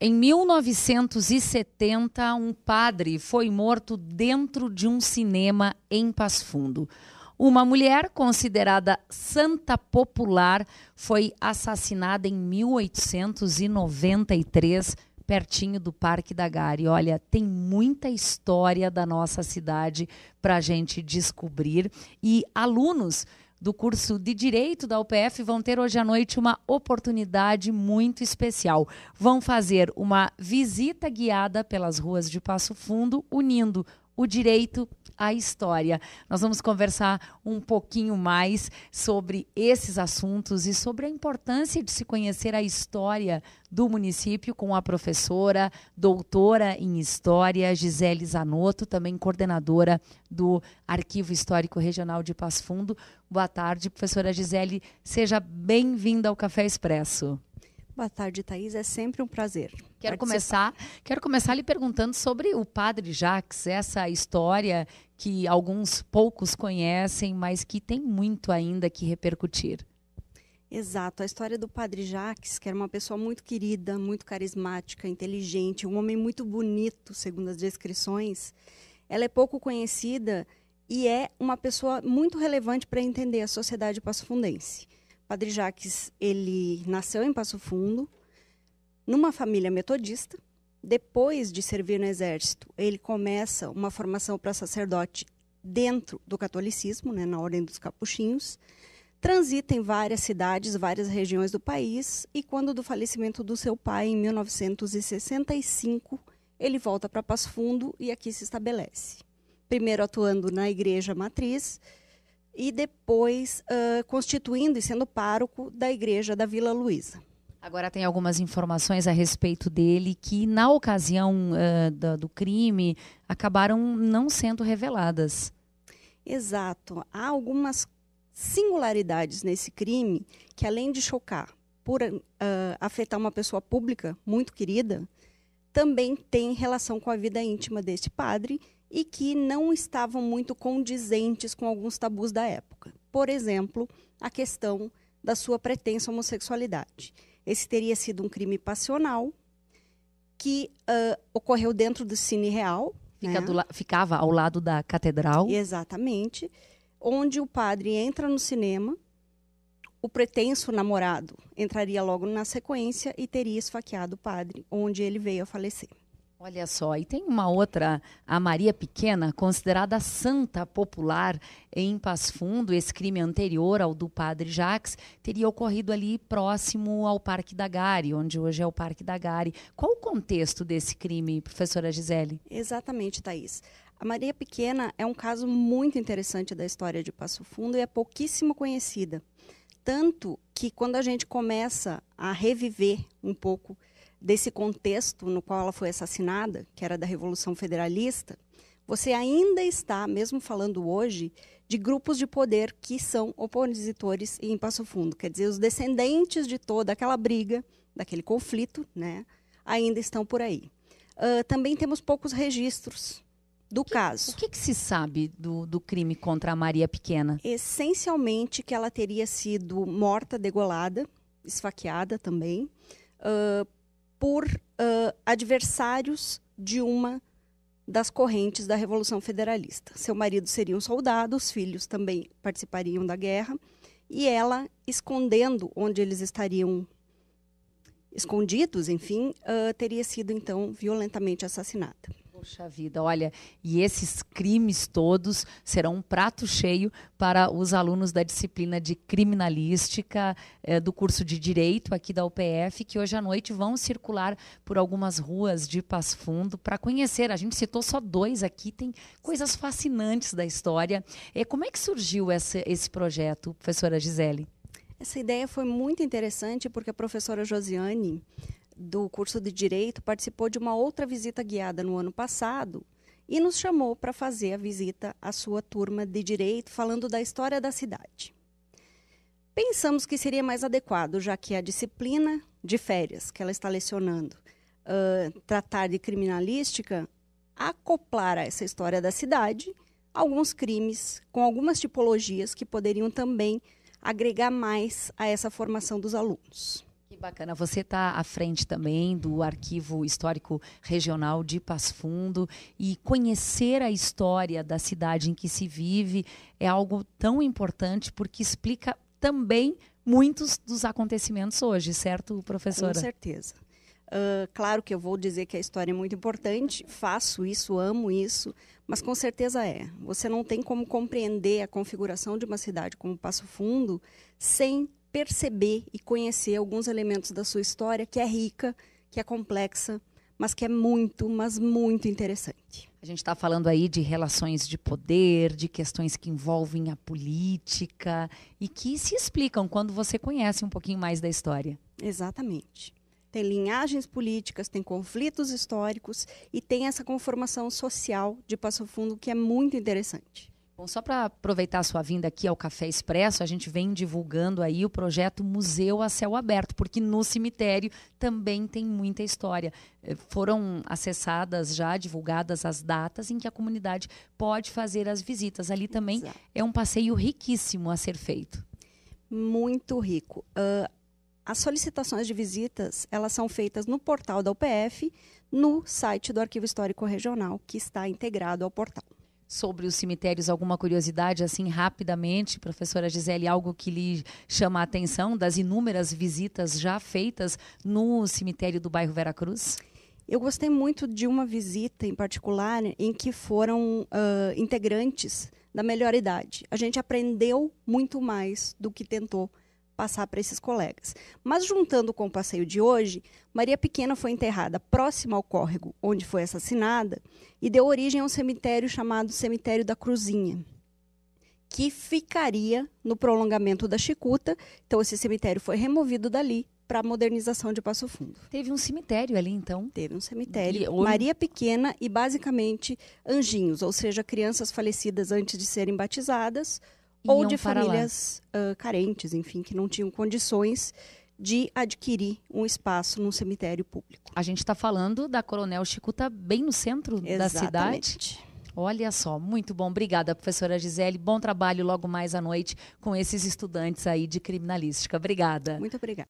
Em 1970, um padre foi morto dentro de um cinema em Passo Fundo. Uma mulher considerada santa popular foi assassinada em 1893, pertinho do Parque da Gare. Olha, tem muita história da nossa cidade para a gente descobrir e alunos do curso de Direito da UPF vão ter hoje à noite uma oportunidade muito especial. Vão fazer uma visita guiada pelas ruas de Passo Fundo, unindo o direito à história. Nós vamos conversar um pouquinho mais sobre esses assuntos e sobre a importância de se conhecer a história do município com a professora, doutora em história, Gisele Zanotto, também coordenadora do Arquivo Histórico Regional de Passo Fundo. Boa tarde, professora Gisele, seja bem-vinda ao Café Expresso. Boa tarde, Thaís. É sempre um prazer. Quero começar, quero começar lhe perguntando sobre o Padre Jacques, essa história que alguns poucos conhecem, mas que tem muito ainda que repercutir. Exato, a história do Padre Jacques, que era uma pessoa muito querida, muito carismática, inteligente, um homem muito bonito, segundo as descrições. Ela é pouco conhecida e é uma pessoa muito relevante para entender a sociedade passofundense. Padre Jaques, ele nasceu em Passo Fundo, numa família metodista. Depois de servir no exército, ele começa uma formação para sacerdote dentro do catolicismo, né, na Ordem dos Capuchinhos. Transita em várias cidades, várias regiões do país, e quando do falecimento do seu pai, em 1965, ele volta para Passo Fundo e aqui se estabelece. Primeiro atuando na Igreja Matriz, e depois uh, constituindo e sendo pároco da igreja da Vila Luísa. Agora tem algumas informações a respeito dele que, na ocasião uh, ah, do, do crime, acabaram não sendo reveladas. Exato. Há algumas singularidades nesse crime que, além de chocar por uh, afetar uma pessoa pública muito querida, também tem relação com a vida íntima deste padre e que não estavam muito condizentes com alguns tabus da época. Por exemplo, a questão da sua pretensa homossexualidade. Esse teria sido um crime passional que uh, ocorreu dentro do Cine Real. Fica né? ficava ao lado da catedral. Exatamente. Onde o padre entra no cinema, o pretenso namorado entraria logo na sequência e teria esfaqueado o padre, onde ele veio a falecer. Olha só, e tem uma outra, a Maria Pequena, considerada santa popular em Passo Fundo. Esse crime anterior ao do padre Jacques teria ocorrido ali próximo ao Parque da Gare, onde hoje é o Parque da Gare. Qual o contexto desse crime, professora Gisele? Exatamente, Thaís. A Maria Pequena é um caso muito interessante da história de Passo Fundo e é pouquíssimo conhecida. Tanto que quando a gente começa a reviver um pouco desse contexto no qual ela foi assassinada, que era da Revolução Federalista, você ainda está, mesmo falando hoje, de grupos de poder que são opositores em Passo Fundo. Quer dizer, os descendentes de toda aquela briga, daquele conflito, né, ainda estão por aí. Uh, também temos poucos registros do que, caso. O que, que se sabe do, do, crime contra a Maria Pequena? Essencialmente que ela teria sido morta, degolada, esfaqueada também, uh, por uh, adversários de uma das correntes da Revolução Federalista. Seu marido seria um soldado, os filhos também participariam da guerra, e ela, escondendo onde eles estariam escondidos, enfim, uh, teria sido então violentamente assassinada. Poxa vida, olha, e esses crimes todos serão um prato cheio para os alunos da disciplina de criminalística eh, do curso de Direito aqui da UPF, que hoje à noite vão circular por algumas ruas de Pasfundo Fundo para conhecer. A gente citou só dois aqui, tem coisas fascinantes da história. E eh, como é que surgiu essa, esse projeto, professora Gisele? Essa ideia foi muito interessante porque a professora Josiane do curso de Direito participou de uma outra visita guiada no ano passado e nos chamou para fazer a visita à sua turma de Direito, falando da história da cidade. Pensamos que seria mais adequado, já que a disciplina de férias que ela está lecionando uh, tratar de criminalística, acoplar a essa história da cidade alguns crimes com algumas tipologias que poderiam também agregar mais a essa formação dos alunos. Que bacana. Você está à frente também do Arquivo Histórico Regional de Passo Fundo e conhecer a história da cidade em que se vive é algo tão importante porque explica também muitos dos acontecimentos hoje, certo, professora? Com certeza. Uh, claro que eu vou dizer que a história é muito importante, faço isso, amo isso, mas com certeza é. Você não tem como compreender a configuração de uma cidade como Passo Fundo sem perceber e conhecer alguns elementos da sua história que é rica, que é complexa, mas que é muito, mas muito interessante. A gente está falando aí de relações de poder, de questões que envolvem a política e que se explicam quando você conhece um pouquinho mais da história. Exatamente. Tem linhagens políticas, tem conflitos históricos e tem essa conformação social de Passo Fundo que é muito interessante. Bom, só para aproveitar a sua vinda aqui ao Café Expresso, a gente vem divulgando aí o projeto Museu a Céu Aberto, porque no cemitério também tem muita história. Eh, foram acessadas já, divulgadas as datas em que a comunidade pode fazer as visitas. Ali também Exato. é um passeio riquíssimo a ser feito. Muito rico. Uh, as solicitações de visitas, elas são feitas no portal da UPF, no site do Arquivo Histórico Regional, que está integrado ao portal sobre os cemitérios alguma curiosidade assim rapidamente, professora Gisele, algo que lhe chama a atenção das inúmeras visitas já feitas no cemitério do bairro Vera Cruz? Eu gostei muito de uma visita em particular em que foram uh, integrantes da melhor idade. A gente aprendeu muito mais do que tentou passar para esses colegas. Mas juntando com o passeio de hoje, Maria Pequena foi enterrada próxima ao córrego onde foi assassinada e deu origem a um cemitério chamado Cemitério da Cruzinha, que ficaria no prolongamento da Chicuta. Então esse cemitério foi removido dali para a modernização de Passo Fundo. Teve um cemitério ali, então? Teve um cemitério. Maria Pequena e, basicamente, anjinhos, ou seja, crianças falecidas antes de serem batizadas, ou de famílias uh, carentes, enfim, que não tinham condições de adquirir um espaço num cemitério público. A gente está falando da Coronel Chicuta, tá bem no centro Exatamente. da cidade. Olha só, muito bom. Obrigada, professora Gisele. Bom trabalho logo mais à noite com esses estudantes aí de criminalística. Obrigada. Muito obrigada.